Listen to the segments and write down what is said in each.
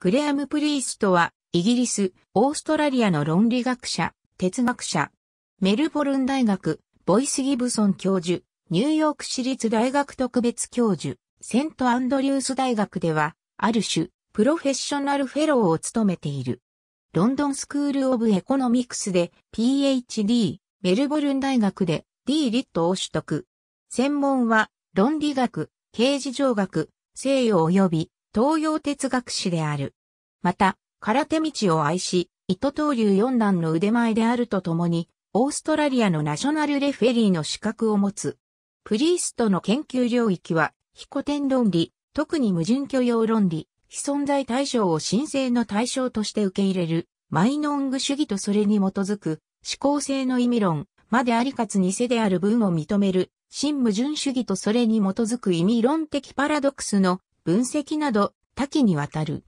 グレアム・プリーストは、イギリス、オーストラリアの論理学者、哲学者、メルボルン大学、ボイス・ギブソン教授、ニューヨーク市立大学特別教授、セント・アンドリュース大学では、ある種、プロフェッショナルフェローを務めている。ロンドンスクール・オブ・エコノミクスで PhD、メルボルン大学で D リットを取得。専門は論理学、形事情学、西洋及び東洋哲学史である。また、空手道を愛し、糸東流四段の腕前であるとともに、オーストラリアのナショナルレフェリーの資格を持つ。プリーストの研究領域は、非古典論理、特に矛盾許容論理、非存在対象を神聖の対象として受け入れる、マイノング主義とそれに基づく、思考性の意味論、までありかつ偽である文を認める、新矛盾主義とそれに基づく意味論的パラドックスの分析など多岐にわたる。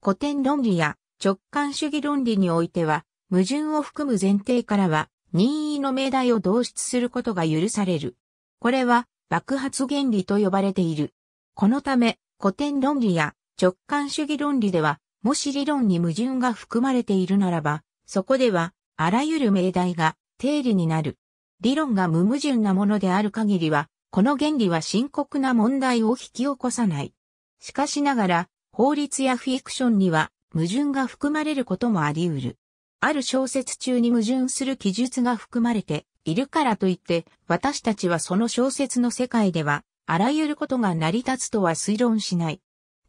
古典論理や直感主義論理においては、矛盾を含む前提からは、任意の命題を導出することが許される。これは爆発原理と呼ばれている。このため、古典論理や直感主義論理では、もし理論に矛盾が含まれているならば、そこでは、あらゆる命題が定理になる。理論が無矛盾なものである限りは、この原理は深刻な問題を引き起こさない。しかしながら、法律やフィクションには矛盾が含まれることもあり得る。ある小説中に矛盾する記述が含まれているからといって、私たちはその小説の世界では、あらゆることが成り立つとは推論しない。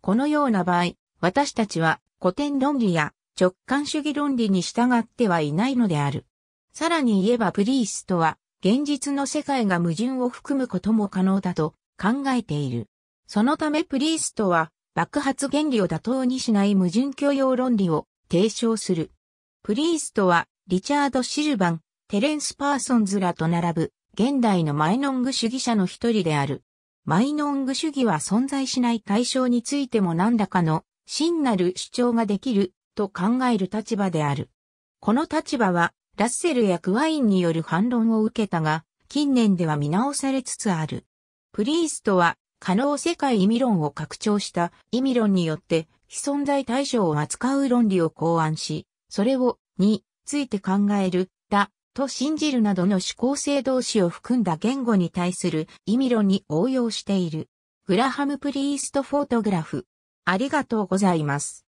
このような場合、私たちは古典論理や直感主義論理に従ってはいないのである。さらに言えばプリーストは、現実の世界が矛盾を含むことも可能だと考えている。そのためプリーストは爆発原理を妥当にしない矛盾許容論理を提唱する。プリーストはリチャード・シルバン、テレンス・パーソンズらと並ぶ現代のマイノング主義者の一人である。マイノング主義は存在しない対象についても何らかの真なる主張ができると考える立場である。この立場はラッセルやクワインによる反論を受けたが、近年では見直されつつある。プリーストは可能世界意味論を拡張した意味論によって非存在対象を扱う論理を考案し、それをについて考えるだと信じるなどの思考性同士を含んだ言語に対する意味論に応用している。グラハム・プリースト・フォートグラフ。ありがとうございます。